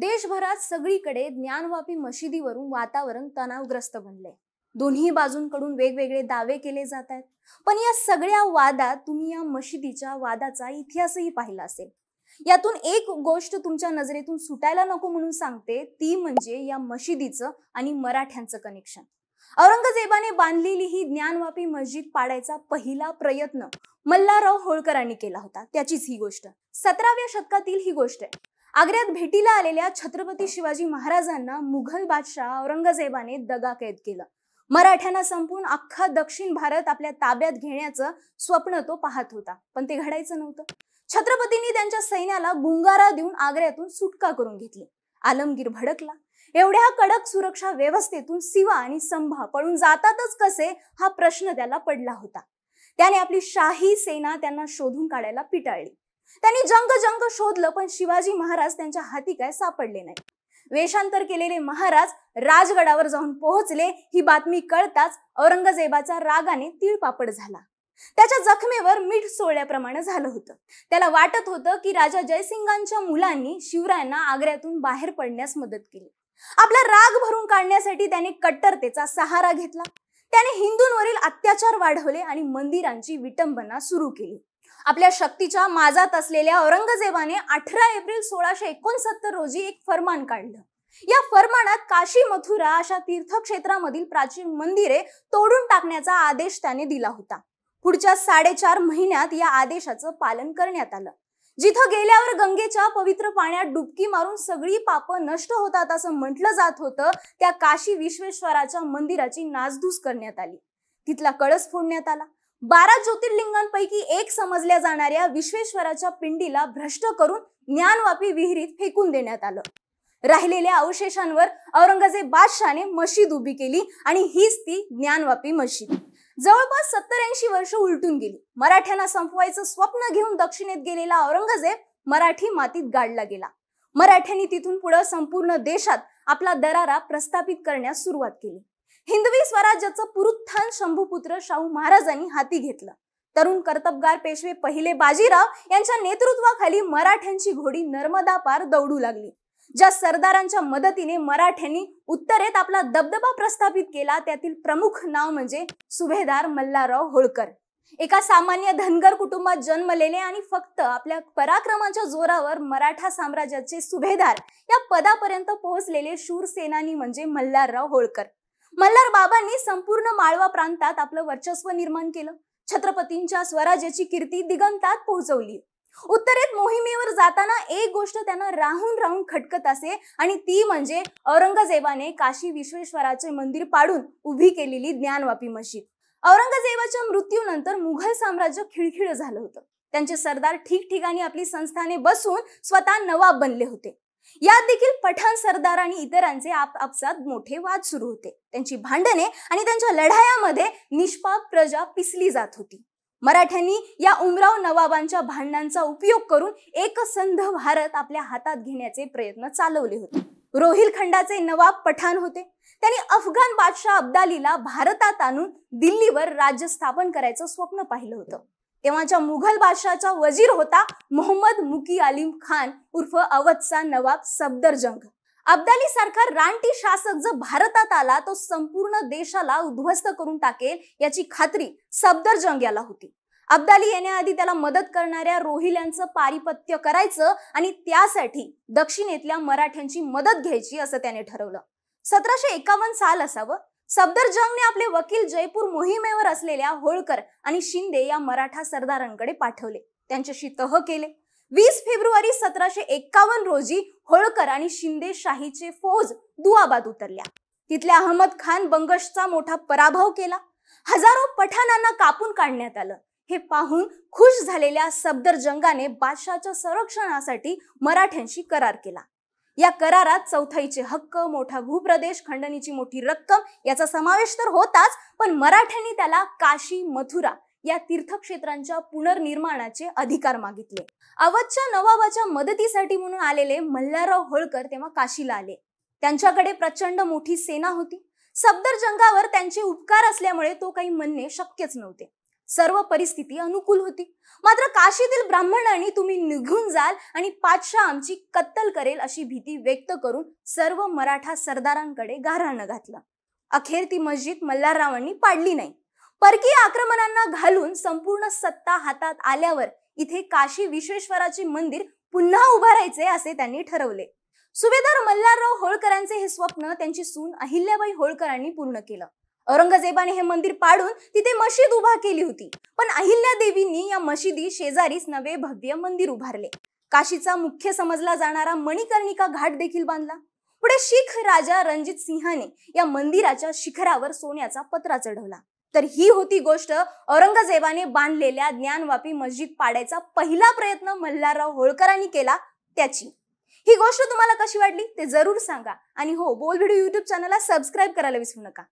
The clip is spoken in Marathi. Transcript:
देशभरात सगळीकडे ज्ञानवापी मशिदीवरून वातावरण तणावग्रस्त बनले दोन्ही बाजूंकडून वेगवेगळे दावे केले जात आहेत पण या सगळ्या वादात तुम्ही या मशिदीच्या वादाचा इतिहासही पाहिला असेल यातून एक गोष्ट तुमच्या नजरेतून सुटायला नको म्हणून सांगते ती म्हणजे या मशिदीचं आणि मराठ्यांचं कनेक्शन औरंगजेबाने बांधलेली ही ज्ञानवापी मस्जिद पाडायचा पहिला प्रयत्न मल्हारराव होळकरांनी केला होता त्याचीच ही गोष्ट सतराव्या शतकातील ही गोष्ट आहे आग्र्यात भेटीला आलेल्या छत्रपती शिवाजी महाराजांना मुघल बादशाह औरंगजेबाने दगा कैद केलं मराठ्यांना संपून अख्खा दक्षिण भारत आपल्या ताब्यात घेण्याचं स्वप्न तो पाहत होता पण ते घडायचं नव्हतं छत्रपतींनी त्यांच्या सैन्याला गुंगारा देऊन आग्र्यातून सुटका करून घेतली आलमगीर भडकला एवढ्या कडक सुरक्षा व्यवस्थेतून सिवा आणि संभा पळून जातातच कसे हा प्रश्न त्याला पडला होता त्याने आपली शाही सेना त्यांना शोधून काढायला पिटाळली त्यांनी जंग जंग शोधलं पण शिवाजी महाराज त्यांच्या हाती काय सापडले नाही वेषांतर केलेले महाराज राजगडावर जाऊन पोहोचले ही बातमी कळताच औरंगजेबाचा रागाने पापड झाला त्याच्या जखमेवर मीठ सोळल्याप्रमाणे झालं होतं त्याला वाटत होतं की राजा जयसिंगांच्या मुलांनी शिवरायांना आग्र्यातून बाहेर पडण्यास मदत केली आपला राग भरून काढण्यासाठी त्याने कट्टरतेचा सहारा घेतला त्याने हिंदूंवरील अत्याचार वाढवले आणि मंदिरांची विटंबना सुरू केली आपल्या शक्तीच्या माजात असलेल्या औरंगजेबाने अठरा एप्रिल सोळाशे एकोणसत्तर रोजी एक फरमान काढलं या फरमानात काशी मथुरा अशा तीर्थक्षेत्रामधील प्राचीन मंदिरे तोडून टाकण्याचा आदेश त्याने दिला होता पुढच्या साडेचार महिन्यात या आदेशाचं पालन करण्यात आलं जिथं गेल्यावर गंगेच्या पवित्र पाण्यात डुबकी मारून सगळी पापं नष्ट होतात असं म्हटलं जात होतं त्या काशी विश्वेश्वराच्या मंदिराची नासधूस करण्यात आली तिथला कळस फोडण्यात आला बारा ज्योतिर्लिंगांपैकी एक समजल्या जाणाऱ्या विश्वेश्वराच्या पिंडीला भ्रष्ट करून ज्ञानवापी विहिरीत फेकून देण्यात आलं राहिलेल्या अवशेषांवर औरंगजेब बादशाने मशीद उभी केली आणि हीच ती ज्ञानवापी मशीद जवळपास सत्तर ऐंशी वर्ष उलटून गेली मराठ्यांना संपवायचं स्वप्न घेऊन दक्षिणेत गेलेला औरंगजेब मराठी मातीत गाडला गेला मराठ्यांनी तिथून पुढे संपूर्ण देशात आपला दरारा प्रस्थापित करण्यास सुरुवात केली हिंदवी स्वराज्याचं पुरुत्थान शंभूपुत्र शाहू महाराजांनी हाती घेतलं तरुण कर्तबगार पेशवे पहिले बाजीराव यांच्या नेतृत्वाखाली मराठ्यांची घोडी नर्मदा पार दौडू लागली ज्या सरदारांच्या मदतीने मराठ्यांनी उत्तरेत आपला दबदबा प्रस्थापित केला त्यातील प्रमुख नाव म्हणजे सुभेदार मल्हारराव होळकर एका सामान्य धनगर कुटुंबात जन्मलेले आणि फक्त आपल्या पराक्रमाच्या जोरावर मराठा साम्राज्याचे सुभेदार या पदापर्यंत पोहोचलेले शूर सेनानी म्हणजे मल्हारराव होळकर मल्हार बाबांनी संपूर्ण माळवा प्रांतात आपलं वर्चस्व निर्माण केलं छत्रपतींच्या स्वराज्याची कीर्ती दिगंतात पोहोचवली उत्तरेत मोहिमेवर जाताना एक गोष्ट त्यांना राहून राहून खटकत असे आणि ती म्हणजे औरंगजेबाने काशी विश्वेश्वराचे मंदिर पाडून उभी केलेली ज्ञानवापी मशीद औरंगजेबाच्या मृत्यूनंतर मुघल साम्राज्य खिळखिळ झालं होतं त्यांचे सरदार ठिकठिकाणी आपली संस्थाने बसून स्वतः नवाब बनले होते यात देखील पठाण सरदार आणि इतरांचे आपसात मोठे वाद सुरू होते त्यांची भांडणे आणि त्यांच्या लढायामध्ये निष्पाप प्रजा पिसली जात होती मराठ्यांनी या उमराव नवाबांच्या भांडणांचा उपयोग करून एकसंध भारत आपल्या हातात घेण्याचे प्रयत्न चालवले होते रोहिलखंडाचे नवाब पठाण होते त्यांनी अफगाण बादशाह अब्दालीला भारतात आणून दिल्लीवर राज्य स्थापन करायचं स्वप्न पाहिलं होतं तेव्हाच्या मुघल बादशाचा वजीर होता मोहम्मद मुकी आलिम खान उर्फ अवधचा नवाब सफदरजंग अब्दाली सारखा रानटी शासक जो भारतात आला तो संपूर्ण देशाला उद्ध्वस्त करून टाकेल याची खात्री सफदरजंग याला होती अब्दाली येण्याआधी त्याला मदत करणाऱ्या रोहिल्यांचं पारिपत्य करायचं आणि त्यासाठी दक्षिणेतल्या मराठ्यांची मदत घ्यायची असं त्याने ठरवलं सतराशे एकावन्न साल असावं सफदरजंगने आपले वकील जयपूर मोहिमेवर असलेल्या होळकर आणि शिंदे या मराठा सरदारांकडे पाठवले त्यांच्याशी तह केले वीस फेब्रुवारी सतराशे एक्कावन्न रोजी होळकर आणि शिंदे शाहीचे फौज दुआबाद उतरल्या तिथल्या अहमद खान बंगशचा मोठा पराभव केला हजारो पठाणांना कापून काढण्यात आलं हे पाहून खुश झालेल्या सफदरजंगाने बादशाहच्या संरक्षणासाठी मराठ्यांशी करार केला या करारात चौथाईचे हक्क मोठा भूप्रदेश खंडणीची मोठी रक्कम याचा समावेश तर होताच पण मराठ्यांनी त्याला काशी मथुरा या तीर्थक्षेत्रांच्या पुनर्निर्माणाचे अधिकार मागितले अवधच्या नवाबाच्या मदतीसाठी म्हणून आलेले मल्हारराव होळकर तेव्हा काशीला आले त्यांच्याकडे प्रचंड मोठी सेना होती सफदरजंगावर त्यांचे उपकार असल्यामुळे तो काही म्हणणे शक्यच नव्हते सर्व परिस्थिती अनुकूल होती मात्र काशीतील ब्राह्मणांनी तुम्ही निघून जाल आणि पाचशा आमची कत्तल करेल अशी भीती व्यक्त करून सर्व मराठा सरदारांकडे गाऱ्हाणं घातलं अखेर ती मस्जिद मल्हाररावांनी पाडली नाही परकीय आक्रमणांना घालून संपूर्ण सत्ता हातात आल्यावर इथे काशी विश्वेश्वराचे मंदिर पुन्हा उभारायचे असे त्यांनी ठरवले सुभेदार मल्हारराव होळकरांचे हे स्वप्न त्यांची सून अहिल्याबाई होळकरांनी पूर्ण केलं औरंगजेबाने हे मंदिर पाडून तिथे मशीद उभा केली होती पण अहिल्या देवींनी या मशिदी शेजारीच नवे भव्य मंदिर उभारले काशीचा मुख्य समजला जाणारा मणिकर्णिका घाट देखील बांधला पुढे शीख राजा रणजित सिंहाने या मंदिराच्या शिखरावर सोन्याचा पत्रा चढवला तर ही होती गोष्ट औरंगजेबाने बांधलेल्या ज्ञानवापी मस्जिद पाडायचा पहिला प्रयत्न मल्हारराव होळकरांनी केला त्याची ही गोष्ट तुम्हाला कशी वाटली ते जरूर सांगा आणि हो बोल व्हिडिओ युट्यूब चॅनलला सबस्क्राईब करायला विसरू नका